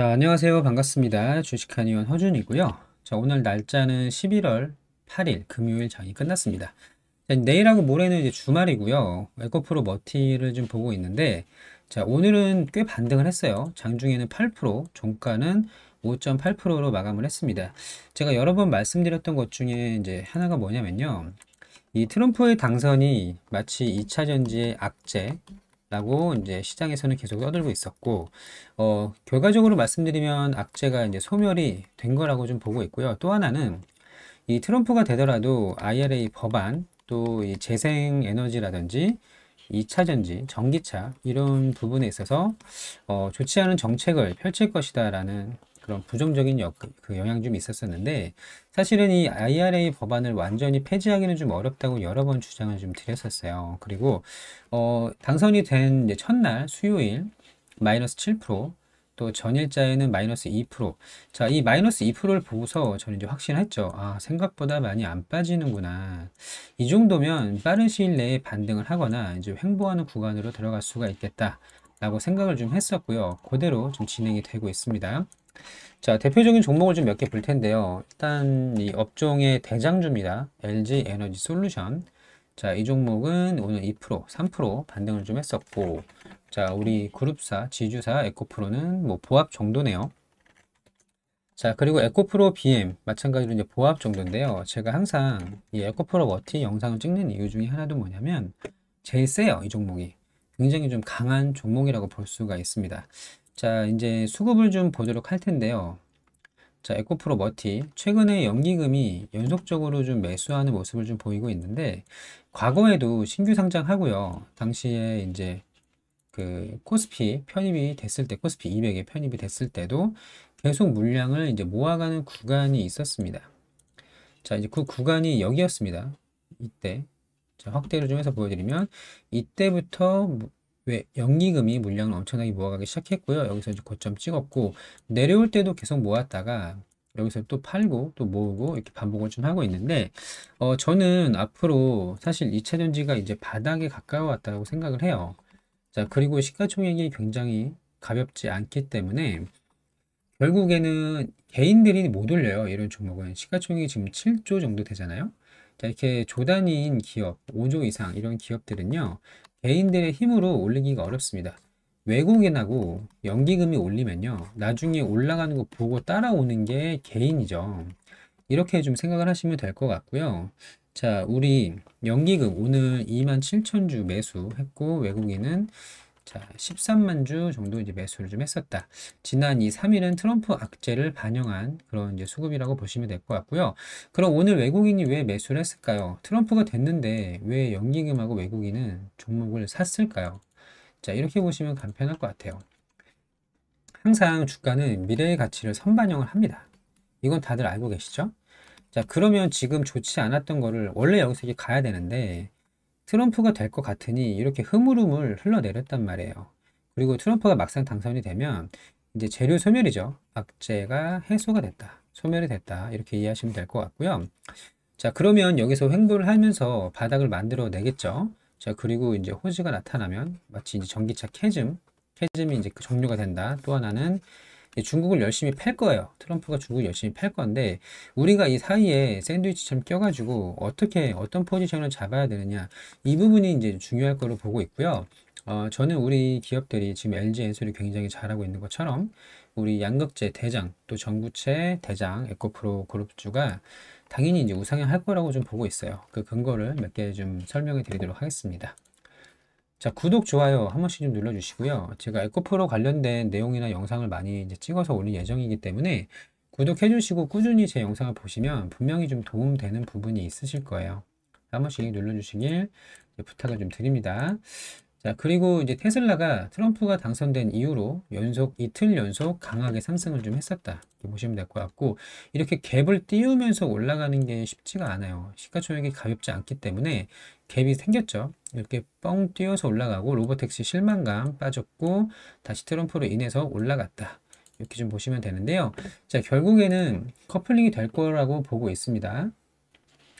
자, 네, 안녕하세요. 반갑습니다. 주식한 의원 허준이고요. 자, 오늘 날짜는 11월 8일 금요일 장이 끝났습니다. 자, 내일하고 모레는 이제 주말이고요. 에코프로 머티를 좀 보고 있는데 자, 오늘은 꽤 반등을 했어요. 장중에는 8%, 종가는 5.8%로 마감을 했습니다. 제가 여러 번 말씀드렸던 것 중에 이제 하나가 뭐냐면요. 이 트럼프의 당선이 마치 2차 전지의 악재, 라고 이제 시장에서는 계속 떠들고 있었고 어, 결과적으로 말씀드리면 악재가 이제 소멸이 된 거라고 좀 보고 있고요. 또 하나는 이 트럼프가 되더라도 IRA 법안 또 이 재생 에너지라든지 2차전지, 전기차 이런 부분에 있어서 어, 좋지 않은 정책을 펼칠 것이다 라는 그런 부정적인 역, 그영향좀 있었었는데 사실은 이 IRA 법안을 완전히 폐지하기는 좀 어렵다고 여러 번 주장을 좀 드렸었어요. 그리고 어, 당선이 된 첫날 수요일 마이너스 7%, 또 전일자에는 마이너스 2%. 자, 이 마이너스 2%를 보고서 저는 이제 확신했죠. 아, 생각보다 많이 안 빠지는구나. 이 정도면 빠른 시일 내에 반등을 하거나 이제 횡보하는 구간으로 들어갈 수가 있겠다. 라고 생각을 좀 했었고요. 그대로 좀 진행이 되고 있습니다. 자, 대표적인 종목을 좀 몇 개 볼 텐데요. 일단 이 업종의 대장주입니다. LG 에너지 솔루션. 자, 이 종목은 오늘 2%, 3% 반등을 좀 했었고, 자, 우리 그룹사, 지주사, 에코프로는 뭐 보합 정도네요. 자, 그리고 에코프로 BM, 마찬가지로 이제 보합 정도인데요. 제가 항상 이 에코프로 워티 영상을 찍는 이유 중에 하나도 뭐냐면, 제일 세요, 이 종목이. 굉장히 좀 강한 종목이라고 볼 수가 있습니다. 자, 이제 수급을 좀 보도록 할 텐데요. 자, 에코프로 머티. 최근에 연기금이 연속적으로 좀 매수하는 모습을 좀 보이고 있는데, 과거에도 신규 상장하고요. 당시에 이제 그 코스피 편입이 됐을 때, 코스피 200에 편입이 됐을 때도 계속 물량을 이제 모아가는 구간이 있었습니다. 자, 이제 그 구간이 여기였습니다. 이때. 자, 확대를 좀 해서 보여드리면, 이때부터 왜 연기금이 물량을 엄청나게 모아가기 시작했고요. 여기서 이제 고점 찍었고 내려올 때도 계속 모았다가 여기서 또 팔고 또 모으고 이렇게 반복을 좀 하고 있는데 어 저는 앞으로 사실 이차전지가 이제 바닥에 가까워왔다고 생각을 해요. 자 그리고 시가총액이 굉장히 가볍지 않기 때문에 결국에는 개인들이 못 올려요. 이런 종목은 시가총액이 지금 7조 정도 되잖아요. 자, 이렇게 조단인 기업, 5조 이상 이런 기업들은요. 개인들의 힘으로 올리기가 어렵습니다. 외국인하고 연기금이 올리면요. 나중에 올라가는 거 보고 따라오는 게 개인이죠. 이렇게 좀 생각을 하시면 될 것 같고요. 자, 우리 연기금 오늘 27,000주 매수했고 외국인은 자, 13만 주 정도 이제 매수를 좀 했었다. 지난 이 3일은 트럼프 악재를 반영한 그런 이제 수급이라고 보시면 될 것 같고요. 그럼 오늘 외국인이 왜 매수를 했을까요? 트럼프가 됐는데 왜 연기금하고 외국인은 종목을 샀을까요? 자, 이렇게 보시면 간편할 것 같아요. 항상 주가는 미래의 가치를 선반영을 합니다. 이건 다들 알고 계시죠? 자, 그러면 지금 좋지 않았던 거를 원래 여기서 이게 가야 되는데 트럼프가 될 것 같으니 이렇게 흐물흐물 흘러내렸단 말이에요. 그리고 트럼프가 막상 당선이 되면 이제 재료 소멸이죠. 악재가 해소가 됐다. 소멸이 됐다. 이렇게 이해하시면 될 것 같고요. 자, 그러면 여기서 횡보를 하면서 바닥을 만들어 내겠죠. 자, 그리고 이제 호즈가 나타나면 마치 이제 전기차 캐즘, 캐즘이 이제 그 종류가 된다. 또 하나는 중국을 열심히 팔 거예요. 트럼프가 중국을 열심히 팔 건데 우리가 이 사이에 샌드위치처럼 껴가지고 어떻게 어떤 포지션을 잡아야 되느냐 이 부분이 이제 중요할 거로 보고 있고요. 어, 저는 우리 기업들이 지금 LG 엔솔이 굉장히 잘하고 있는 것처럼 우리 양극재 대장 또 전구체 대장 에코프로 그룹주가 당연히 이제 우상향 할 거라고 좀 보고 있어요. 그 근거를 몇 개 좀 설명해 드리도록 하겠습니다. 자, 구독, 좋아요 한 번씩 좀 눌러주시고요. 제가 에코프로 관련된 내용이나 영상을 많이 이제 찍어서 올릴 예정이기 때문에 구독해주시고 꾸준히 제 영상을 보시면 분명히 좀 도움되는 부분이 있으실 거예요. 한 번씩 눌러주시길 부탁을 좀 드립니다. 자, 그리고 이제 테슬라가 트럼프가 당선된 이후로 연속 이틀 연속 강하게 상승을 좀 했었다. 이렇게 보시면 될 것 같고, 이렇게 갭을 띄우면서 올라가는 게 쉽지가 않아요. 시가총액이 가볍지 않기 때문에 갭이 생겼죠. 이렇게 뻥 뛰어서 올라가고 로보텍스 실망감 빠졌고 다시 트럼프로 인해서 올라갔다. 이렇게 좀 보시면 되는데요. 자 결국에는 커플링이 될 거라고 보고 있습니다.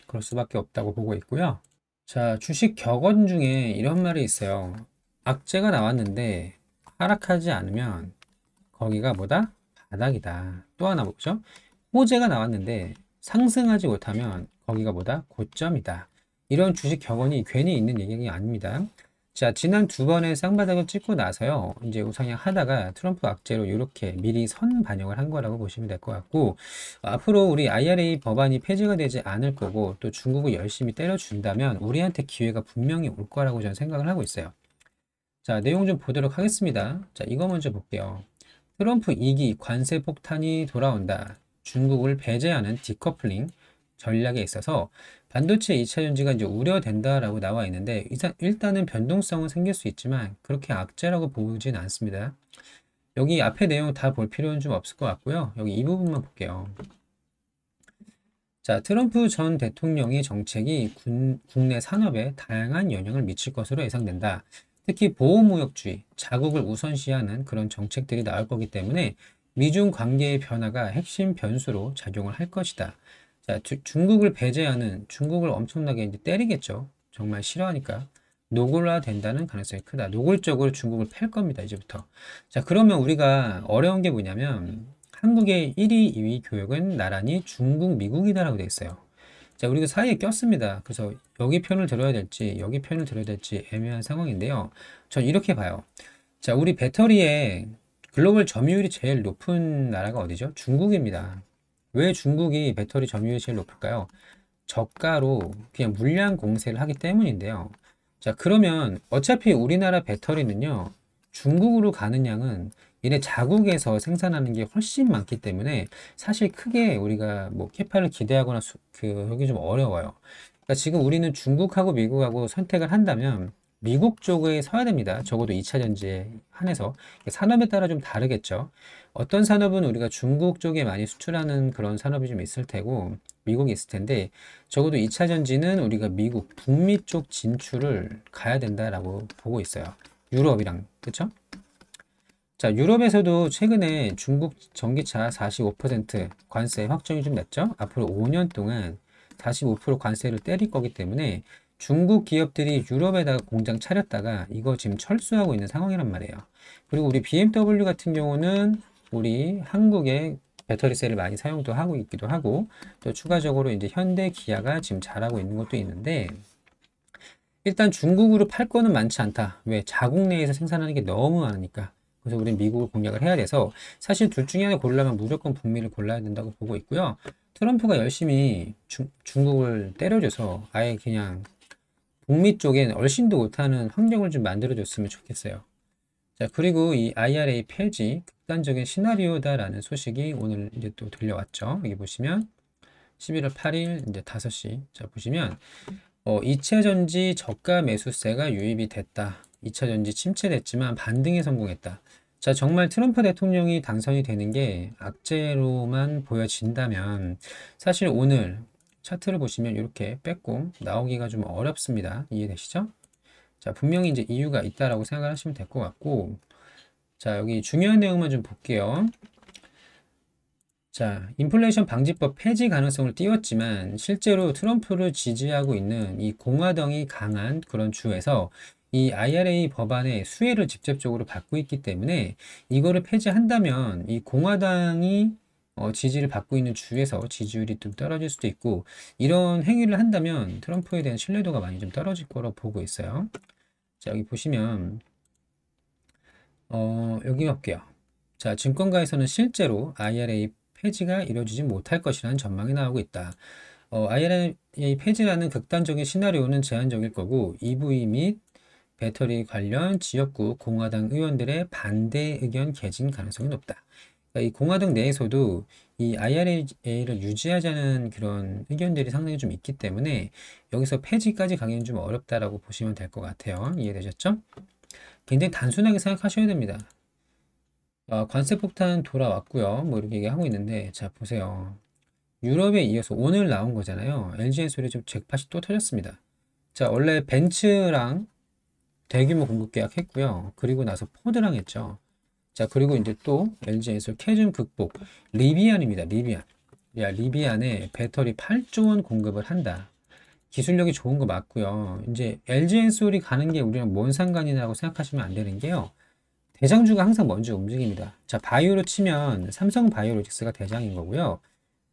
그럴 수밖에 없다고 보고 있고요. 자 주식 격언 중에 이런 말이 있어요. 악재가 나왔는데 하락하지 않으면 거기가 뭐다? 바닥이다. 또 하나 보죠. 뭐, 호재가 나왔는데 상승하지 못하면 거기가 뭐다? 고점이다. 이런 주식 격언이 괜히 있는 얘기가 아닙니다. 자, 지난 두 번의 쌍바닥을 찍고 나서요. 이제 우상향 하다가 트럼프 악재로 이렇게 미리 선 반영을 한 거라고 보시면 될 것 같고 앞으로 우리 IRA 법안이 폐지가 되지 않을 거고 또 중국을 열심히 때려준다면 우리한테 기회가 분명히 올 거라고 저는 생각을 하고 있어요. 자, 내용 좀 보도록 하겠습니다. 자, 이거 먼저 볼게요. 트럼프 2기 관세 폭탄이 돌아온다. 중국을 배제하는 디커플링, 전략에 있어서 반도체 2차 전지가 이제 우려된다라고 나와 있는데 일단은 변동성은 생길 수 있지만 그렇게 악재라고 보진 않습니다. 여기 앞에 내용 다 볼 필요는 좀 없을 것 같고요. 여기 이 부분만 볼게요. 자, 트럼프 전 대통령의 정책이 군, 국내 산업에 다양한 영향을 미칠 것으로 예상된다. 특히 보호무역주의, 자국을 우선시하는 그런 정책들이 나올 거기 때문에 미중 관계의 변화가 핵심 변수로 작용을 할 것이다. 자, 주, 중국을 배제하는 중국을 엄청나게 이제 때리겠죠. 정말 싫어하니까. 노골화된다는 가능성이 크다. 노골적으로 중국을 팰 겁니다. 이제부터. 자, 그러면 우리가 어려운 게 뭐냐면 한국의 1위, 2위 교역은 나란히 중국, 미국이다라고 되어 있어요. 자, 우리가 사이에 꼈습니다. 그래서 여기 편을 들어야 될지 여기 편을 들어야 될지 애매한 상황인데요. 전 이렇게 봐요. 자, 우리 배터리에 글로벌 점유율이 제일 높은 나라가 어디죠? 중국입니다. 왜 중국이 배터리 점유율이 제일 높을까요? 저가로 그냥 물량 공세를 하기 때문인데요. 자 그러면 어차피 우리나라 배터리는요. 중국으로 가는 양은 얘네 자국에서 생산하는 게 훨씬 많기 때문에 사실 크게 우리가 뭐 캐파를 기대하거나 수, 그 여기 좀 어려워요. 그러니까 지금 우리는 중국하고 미국하고 선택을 한다면 미국 쪽에 서야 됩니다. 적어도 2차 전지에 한해서 그러니까 산업에 따라 좀 다르겠죠. 어떤 산업은 우리가 중국 쪽에 많이 수출하는 그런 산업이 좀 있을 테고 미국이 있을 텐데 적어도 2차 전지는 우리가 미국 북미 쪽 진출을 가야 된다라고 보고 있어요. 유럽이랑 그렇죠? 자 유럽에서도 최근에 중국 전기차 45% 관세 확정이 좀 났죠. 앞으로 5년 동안 45% 관세를 때릴 거기 때문에 중국 기업들이 유럽에다가 공장 차렸다가 이거 지금 철수하고 있는 상황이란 말이에요. 그리고 우리 BMW 같은 경우는 우리 한국의 배터리셀을 많이 사용도 하고 있기도 하고 또 추가적으로 이제 현대 기아가 지금 잘하고 있는 것도 있는데 일단 중국으로 팔 거는 많지 않다. 왜? 자국 내에서 생산하는 게 너무 많으니까. 그래서 우리는 미국을 공략을 해야 돼서 사실 둘 중에 하나 골라면 무조건 북미를 골라야 된다고 보고 있고요. 트럼프가 열심히 주, 중국을 때려줘서 아예 그냥 북미 쪽엔 얼씬도 못하는 환경을 좀 만들어줬으면 좋겠어요. 자, 그리고 이 IRA 폐지 극단적인 시나리오다라는 소식이 오늘 이제 또 들려왔죠. 여기 보시면 11월 8일 이제 5시. 자, 보시면 어, 2차전지 저가 매수세가 유입이 됐다. 2차전지 침체됐지만 반등에 성공했다. 자, 정말 트럼프 대통령이 당선이 되는 게 악재로만 보여진다면 사실 오늘 차트를 보시면 이렇게 뺏고 나오기가 좀 어렵습니다. 이해되시죠? 자, 분명히 이제 이유가 있다라고 생각을 하시면 될 것 같고, 자, 여기 중요한 내용만 좀 볼게요. 자, 인플레이션 방지법 폐지 가능성을 띄웠지만 실제로 트럼프를 지지하고 있는 이 공화당이 강한 그런 주에서 이 IRA 법안의 수혜를 직접적으로 받고 있기 때문에 이거를 폐지한다면 이 공화당이 어, 지지를 받고 있는 주에서 지지율이 좀 떨어질 수도 있고 이런 행위를 한다면 트럼프에 대한 신뢰도가 많이 좀 떨어질 거로 보고 있어요. 자 여기 보시면 어, 여기 볼게요. 자 증권가에서는 실제로 IRA 폐지가 이루어지지 못할 것이라는 전망이 나오고 있다. 어, IRA 폐지라는 극단적인 시나리오는 제한적일 거고 EV 및 배터리 관련 지역구 공화당 의원들의 반대 의견 개진 가능성이 높다. 그러니까 이 공화당 내에서도 이 IRA를 유지하자는 그런 의견들이 상당히 좀 있기 때문에 여기서 폐지까지 가기는 좀 어렵다라고 보시면 될 것 같아요. 이해되셨죠? 굉장히 단순하게 생각하셔야 됩니다. 어, 아, 관세 폭탄 돌아왔고요. 뭐 이렇게 얘기하고 있는데 자 보세요. 유럽에 이어서 오늘 나온 거잖아요. LG 엔솔리좀 잭팟이 또 터졌습니다. 자 원래 벤츠랑 대규모 공급 계약했고요. 그리고 나서 포드랑 했죠. 자, 그리고 이제 또 LG에서 캐즘 극복, 리비안입니다. 리비안. 야, 리비안에 배터리 8조 원 공급을 한다. 기술력이 좋은 거 맞고요. 이제 LG엔솔이 가는 게 우리랑 뭔 상관이냐고 생각하시면 안 되는 게요. 대장주가 항상 먼저 움직입니다. 자, 바이오로 치면 삼성 바이오로직스가 대장인 거고요.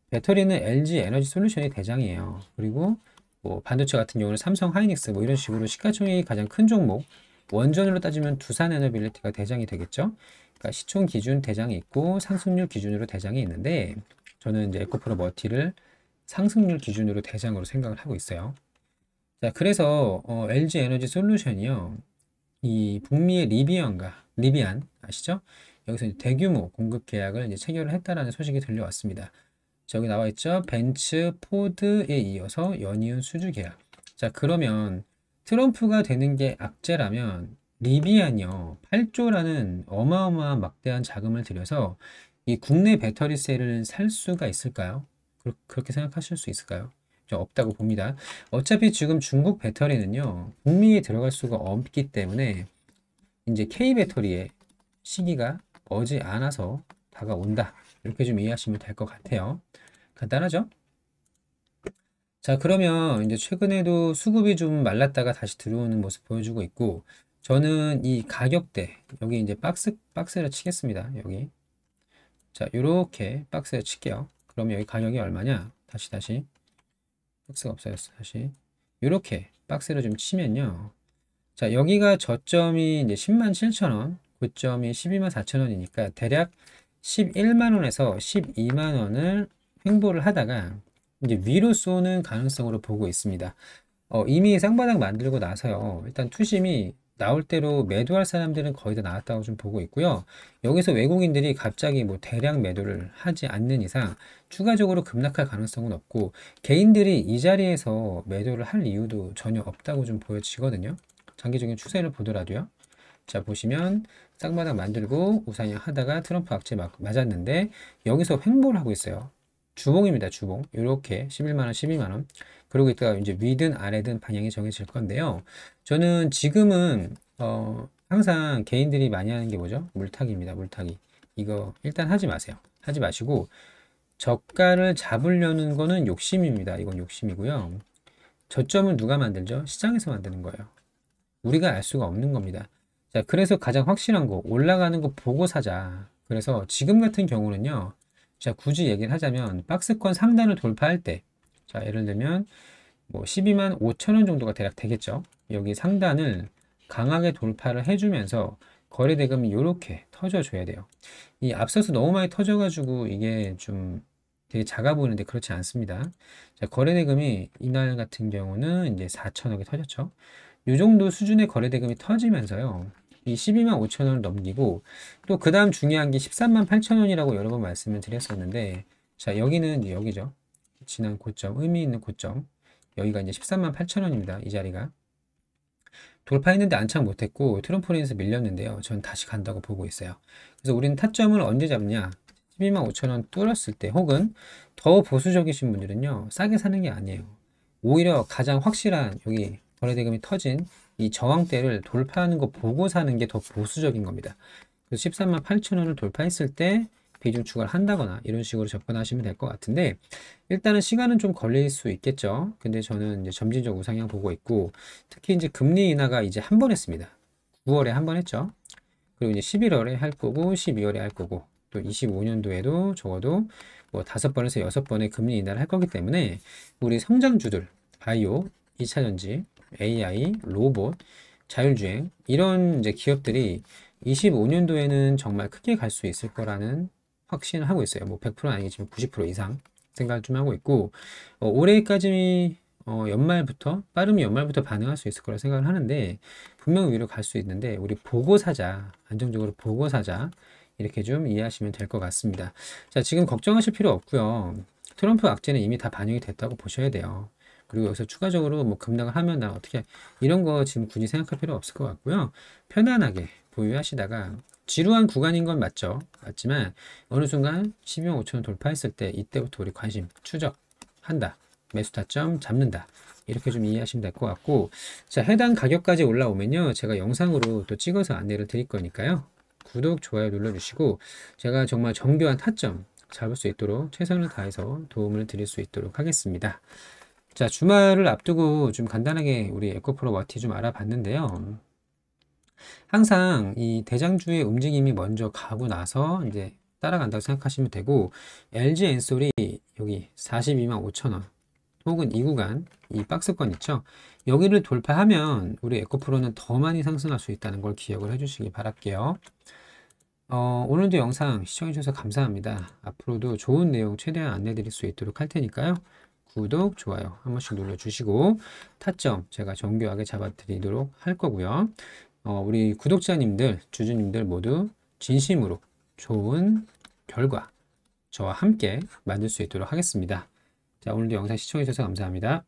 배터리는 LG 에너지 솔루션이 대장이에요. 그리고 뭐 반도체 같은 경우는 삼성 하이닉스 뭐 이런 식으로 시가총액이 가장 큰 종목 원전으로 따지면 두산 에너빌리티가 대장이 되겠죠. 그러니까 시총 기준 대장이 있고 상승률 기준으로 대장이 있는데 저는 이제 에코프로 머티를 상승률 기준으로 대장으로 생각을 하고 있어요. 자, 그래서 어, LG 에너지 솔루션이요. 이 북미의 리비안과 리비안 아시죠? 여기서 대규모 공급 계약을 이제 체결을 했다라는 소식이 들려왔습니다. 저기 나와 있죠? 벤츠, 포드에 이어서 연이은 수주 계약. 자, 그러면 트럼프가 되는 게 악재라면 리비안이요. 8조라는 어마어마한 막대한 자금을 들여서 이 국내 배터리셀을 살 수가 있을까요? 그렇게 생각하실 수 있을까요? 없다고 봅니다. 어차피 지금 중국 배터리는요. 북미에 들어갈 수가 없기 때문에 이제 K 배터리의 시기가 머지 않아서 다가온다. 이렇게 좀 이해하시면 될 것 같아요. 간단하죠? 자 그러면 이제 최근에도 수급이 좀 말랐다가 다시 들어오는 모습 보여주고 있고 저는 이 가격대 여기 이제 박스 박스를 치겠습니다. 여기 자 이렇게 박스를 칠게요. 그럼 여기 가격이 얼마냐? 다시 다시 박스가 없어졌어. 다시 이렇게 박스를 좀 치면요. 자 여기가 저점이 이제 10만 7천 원, 고점이 12만 4천 원이니까 대략 11만 원에서 12만 원을 횡보를 하다가 이제 위로 쏘는 가능성으로 보고 있습니다. 어, 이미 쌍바닥 만들고 나서요. 일단 투심이 나올 대로 매도할 사람들은 거의 다 나왔다고 좀 보고 있고요. 여기서 외국인들이 갑자기 뭐 대량 매도를 하지 않는 이상 추가적으로 급락할 가능성은 없고 개인들이 이 자리에서 매도를 할 이유도 전혀 없다고 좀 보여지거든요. 장기적인 추세를 보더라도요. 자 보시면 쌍바닥 만들고 우상향 하다가 트럼프 악재 맞았는데 여기서 횡보를 하고 있어요. 주봉입니다. 주봉. 이렇게 11만원, 12만원. 그리고 있다가 이제 위든 아래든 방향이 정해질 건데요. 저는 지금은 어, 항상 개인들이 많이 하는 게 뭐죠? 물타기입니다. 물타기. 이거 일단 하지 마세요. 하지 마시고 저가를 잡으려는 거는 욕심입니다. 이건 욕심이고요. 저점은 누가 만들죠? 시장에서 만드는 거예요. 우리가 알 수가 없는 겁니다. 자, 그래서 가장 확실한 거 올라가는 거 보고 사자. 그래서 지금 같은 경우는요. 자, 굳이 얘기를 하자면 박스권 상단을 돌파할 때, 자, 예를 들면 뭐 12만 5천원 정도가 대략 되겠죠. 여기 상단을 강하게 돌파를 해주면서 거래 대금이 이렇게 터져줘야 돼요. 이 앞서서 너무 많이 터져가지고 이게 좀 되게 작아 보이는데 그렇지 않습니다. 자, 거래 대금이 이날 같은 경우는 이제 4천억이 터졌죠. 이 정도 수준의 거래 대금이 터지면서요. 이 12만 5천 원을 넘기고 또 그 다음 중요한 게 13만 8천 원이라고 여러 번 말씀을 드렸었는데 자 여기는 여기죠. 지난 고점, 의미 있는 고점 여기가 이제 13만 8천 원입니다. 이 자리가 돌파했는데 안착 못했고 트럼프린에서 밀렸는데요. 전 다시 간다고 보고 있어요. 그래서 우리는 타점을 언제 잡냐 12만 5천 원 뚫었을 때 혹은 더 보수적이신 분들은요. 싸게 사는 게 아니에요. 오히려 가장 확실한 여기 거래대금이 터진 이 저항대를 돌파하는 거 보고 사는 게 더 보수적인 겁니다. 13만 8천 원을 돌파했을 때 비중 추가를 한다거나 이런 식으로 접근하시면 될 것 같은데 일단은 시간은 좀 걸릴 수 있겠죠. 근데 저는 이제 점진적 우상향 보고 있고 특히 이제 금리 인하가 이제 한 번 했습니다. 9월에 한 번 했죠. 그리고 이제 11월에 할 거고 12월에 할 거고 또 25년도에도 적어도 뭐 다섯 번에서 여섯 번의 금리 인하를 할 거기 때문에 우리 성장주들 바이오, 2차전지 AI, 로봇, 자율주행 이런 이제 기업들이 25년도에는 정말 크게 갈 수 있을 거라는 확신을 하고 있어요. 뭐 1 0 0 아니지만 겠90% 이상 생각을 좀 하고 있고 어, 올해까지 어, 연말부터 빠르면 연말부터 반응할 수 있을 거라 생각을 하는데 분명 위로 갈 수 있는데 우리 보고 사자 안정적으로 보고 사자 이렇게 좀 이해하시면 될 것 같습니다. 자 지금 걱정하실 필요 없고요. 트럼프 악재는 이미 다 반영이 됐다고 보셔야 돼요. 그리고 여기서 추가적으로 뭐 급락을 하면 나 어떻게 이런 거 지금 굳이 생각할 필요 없을 것 같고요. 편안하게 보유하시다가 지루한 구간인 건 맞죠. 맞지만 어느 순간 12만 5천원 돌파했을 때 이때부터 우리 관심 추적한다. 매수 타점 잡는다. 이렇게 좀 이해하시면 될 것 같고 자 해당 가격까지 올라오면요. 제가 영상으로 또 찍어서 안내를 드릴 거니까요. 구독, 좋아요 눌러주시고 제가 정말 정교한 타점 잡을 수 있도록 최선을 다해서 도움을 드릴 수 있도록 하겠습니다. 자, 주말을 앞두고 좀 간단하게 우리 에코프로 워티좀 알아봤는데요. 항상 이 대장주의 움직임이 먼저 가고 나서 이제 따라간다고 생각하시면 되고 LG 엔솔이 여기 42만 5천원 혹은 이 구간 이 박스권 있죠 여기를 돌파하면 우리 에코프로는 더 많이 상승할 수 있다는 걸 기억을 해주시기 바랄게요 어, 오늘도 영상 시청해주셔서 감사합니다 앞으로도 좋은 내용 최대한 안내드릴 수 있도록 할 테니까요 구독, 좋아요 한 번씩 눌러주시고 타점 제가 정교하게 잡아드리도록 할 거고요. 어, 우리 구독자님들, 주주님들 모두 진심으로 좋은 결과 저와 함께 만들 수 있도록 하겠습니다. 자, 오늘도 영상 시청해주셔서 감사합니다.